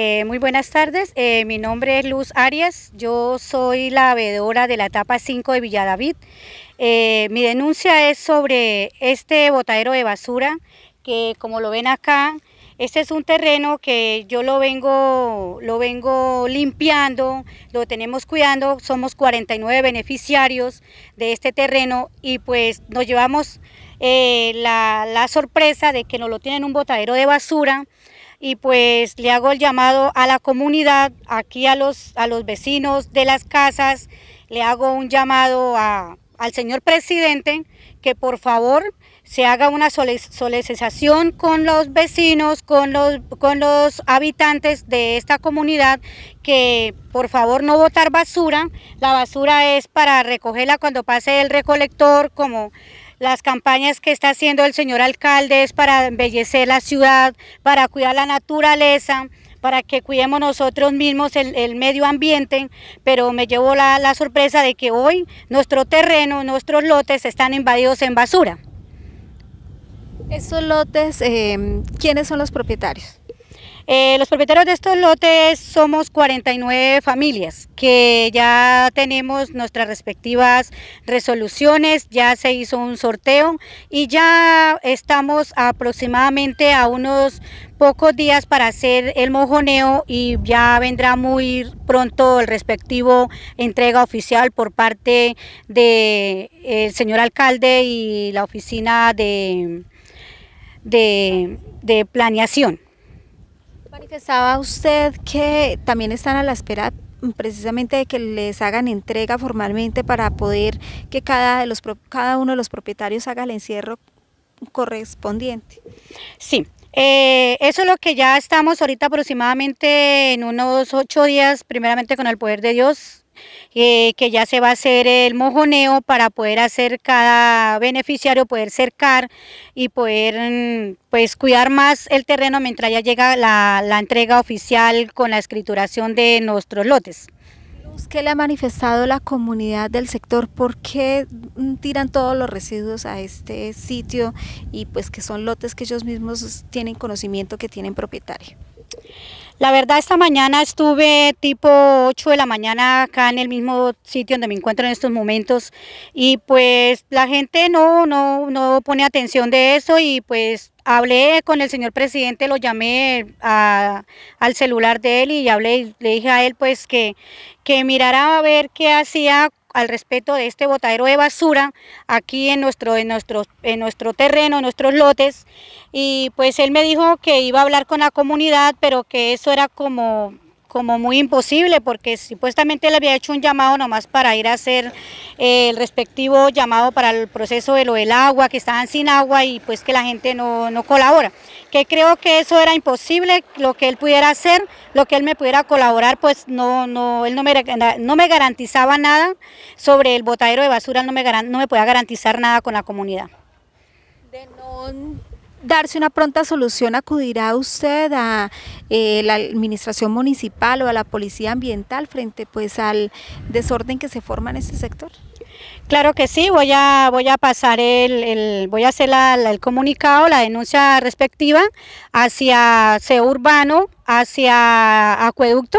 Eh, muy buenas tardes, eh, mi nombre es Luz Arias, yo soy la veedora de la etapa 5 de Villadavid. Eh, mi denuncia es sobre este botadero de basura que como lo ven acá, este es un terreno que yo lo vengo, lo vengo limpiando, lo tenemos cuidando, somos 49 beneficiarios de este terreno y pues nos llevamos la, la sorpresa de que nos lo tienen un botadero de basura y pues le hago el llamado a la comunidad, aquí a los, a los vecinos de las casas, le hago un llamado al señor presidente que por favor se haga una solicitación con los vecinos, con los, con los habitantes de esta comunidad, que por favor no botar basura, la basura es para recogerla cuando pase el recolector, como las campañas que está haciendo el señor alcalde es para embellecer la ciudad, para cuidar la naturaleza, para que cuidemos nosotros mismos el, medio ambiente, pero me llevó la, la, sorpresa de que hoy nuestro terreno, nuestros lotes están invadidos en basura. ¿Estos lotes, eh, quiénes son los propietarios? Eh, los propietarios de estos lotes somos 49 familias que ya tenemos nuestras respectivas resoluciones, ya se hizo un sorteo y ya estamos aproximadamente a unos pocos días para hacer el mojoneo y ya vendrá muy pronto el respectivo entrega oficial por parte del señor alcalde y la oficina de planeación. Manifestaba usted que también están a la espera precisamente de que les hagan entrega formalmente para poder que cada, de los, cada uno de los propietarios haga el encierro correspondiente. Sí, eh, eso es lo que ya estamos ahorita aproximadamente en unos ocho días, primeramente con el poder de Dios, eh, que ya se va a hacer el mojoneo para poder hacer cada beneficiario, poder cercar y poder mm, pues cuidar más el terreno mientras ya llega la, la entrega oficial con la escrituración de nuestros lotes. ¿Qué le ha manifestado la comunidad del sector? ¿Por qué mm, tiran todos los residuos a este sitio y pues que son lotes que ellos mismos tienen conocimiento que tienen propietario? La verdad, esta mañana estuve tipo 8 de la mañana acá en el mismo sitio donde me encuentro en estos momentos y pues la gente no, no, no pone atención de eso y pues hablé con el señor presidente, lo llamé al celular de él y hablé, le dije a él pues que, que mirara a ver qué hacía al respeto de este botadero de basura aquí en nuestro, en nuestro, en nuestro terreno, en nuestros lotes. Y pues él me dijo que iba a hablar con la comunidad, pero que eso era como como muy imposible porque supuestamente él había hecho un llamado nomás para ir a hacer eh, el respectivo llamado para el proceso de lo del agua, que estaban sin agua y pues que la gente no, colabora. Que creo que eso era imposible, lo que él pudiera hacer, lo que él me pudiera colaborar, pues no, no, él no me, no me garantizaba nada sobre el botadero de basura, no me, no me podía garantizar nada con la comunidad darse una pronta solución, acudirá usted a eh, la administración municipal o a la policía ambiental frente pues al desorden que se forma en este sector? Claro que sí, voy a, voy a pasar el, el voy a hacer el comunicado, la denuncia respectiva hacia CEO Urbano, hacia Acueducto,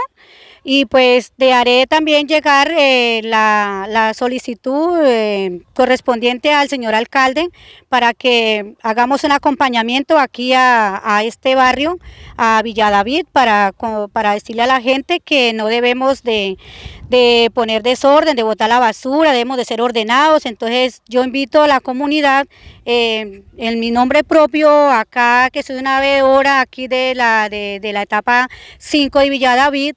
y pues te haré también llegar eh, la, solicitud eh, correspondiente al señor alcalde para que hagamos un acompañamiento aquí a, este barrio, a Villadavid, para, para decirle a la gente que no debemos de, poner desorden, de botar la basura, debemos de ser ordenados. Entonces yo invito a la comunidad, eh, en mi nombre propio, acá que soy una veedora aquí de la, de, de la etapa 5 de Villadavid,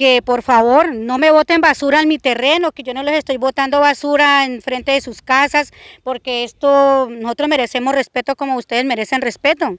que por favor no me boten basura en mi terreno, que yo no les estoy botando basura en frente de sus casas, porque esto nosotros merecemos respeto como ustedes merecen respeto.